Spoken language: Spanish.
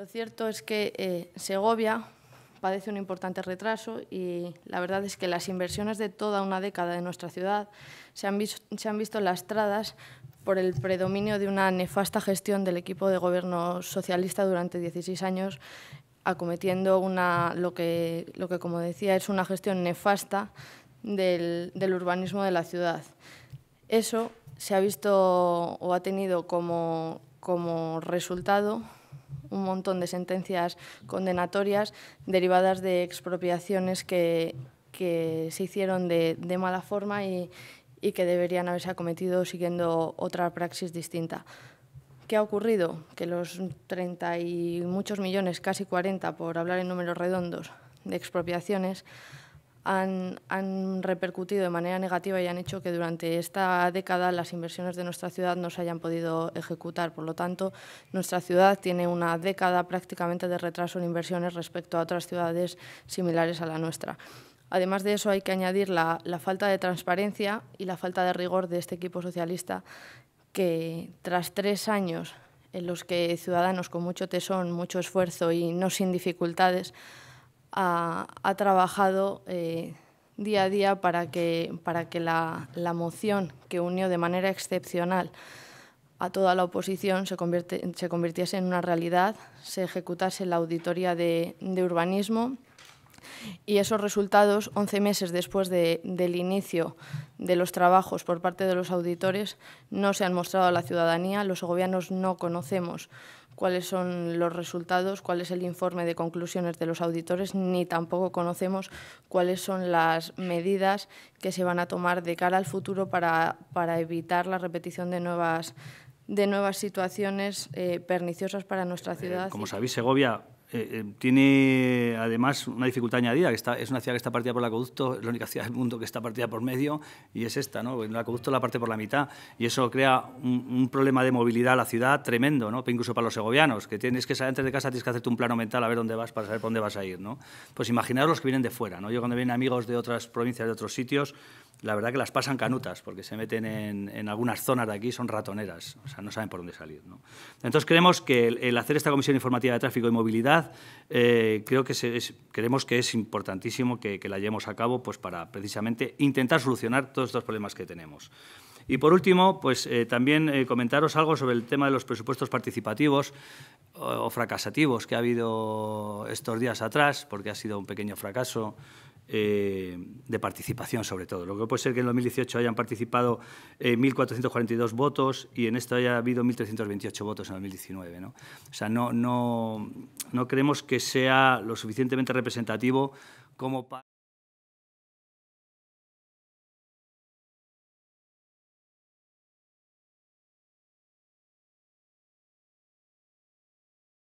Lo cierto es que eh, Segovia padece un importante retraso y la verdad es que las inversiones de toda una década de nuestra ciudad se han, visto, se han visto lastradas por el predominio de una nefasta gestión del equipo de gobierno socialista durante 16 años, acometiendo una, lo, que, lo que, como decía, es una gestión nefasta del, urbanismo de la ciudad. Eso se ha visto o ha tenido como, como resultado un montón de sentencias condenatorias derivadas de expropiaciones que, se hicieron de, mala forma y, y que deberían haberse acometido siguiendo otra praxis distinta. ¿Qué ha ocurrido? Que los 30 y muchos millones, casi 40, por hablar en números redondos, de expropiaciones han, repercutido de manera negativa y han hecho que durante esta década las inversiones de nuestra ciudad no se hayan podido ejecutar. Por lo tanto, nuestra ciudad tiene una década prácticamente de retraso en inversiones respecto a otras ciudades similares a la nuestra. Además de eso, hay que añadir la falta de transparencia y la falta de rigor de este equipo socialista que tras tres años en los que ciudadanos con mucho tesón, mucho esfuerzo y no sin dificultades ha, trabajado eh, día a día para que, para que la, moción que unió de manera excepcional a toda la oposición se, convierte, convirtiese en una realidad, se ejecutase la auditoría de urbanismo y esos resultados, 11 meses después del inicio de los trabajos por parte de los auditores, no se han mostrado a la ciudadanía. Los gobiernos no conocemos cuáles son los resultados, cuál es el informe de conclusiones de los auditores, ni tampoco conocemos cuáles son las medidas que se van a tomar de cara al futuro para, evitar la repetición de nuevas, de nuevas situaciones eh, perniciosas para nuestra eh, ciudad. como sabéis, Segovia eh, eh, tiene además una dificultad añadida, que está, es una ciudad que está partida por el acueducto, es la única ciudad del mundo que está partida por medio, y es esta, ¿no? El acueducto la parte por la mitad, y eso crea un, problema de movilidad a la ciudad tremendo, ¿no? Incluso para los segovianos, que tienes que salir antes de casa, tienes que hacerte un plano mental a ver dónde vas para saber por dónde vas a ir, ¿no? Pues imaginaros los que vienen de fuera, ¿no? Yo cuando vienen amigos de otras provincias, de otros sitios, la verdad que las pasan canutas, porque se meten en, en, algunas zonas de aquí, son ratoneras, o sea, no saben por dónde salir, ¿no? Entonces creemos que el hacer esta comisión informativa de tráfico y movilidad eh, creo que creemos que es importantísimo que, la llevemos a cabo pues, para precisamente intentar solucionar todos estos problemas que tenemos. Y por último, pues eh, también eh, comentaros algo sobre el tema de los presupuestos participativos o, fracasativos que ha habido estos días atrás, porque ha sido un pequeño fracaso de participación, sobre todo. Lo que puede ser que en 2018 hayan participado 1.442 eh, votos y en esto haya habido 1.328 votos en 2019. ¿no? O sea, no, no creemos que sea lo suficientemente representativo como para...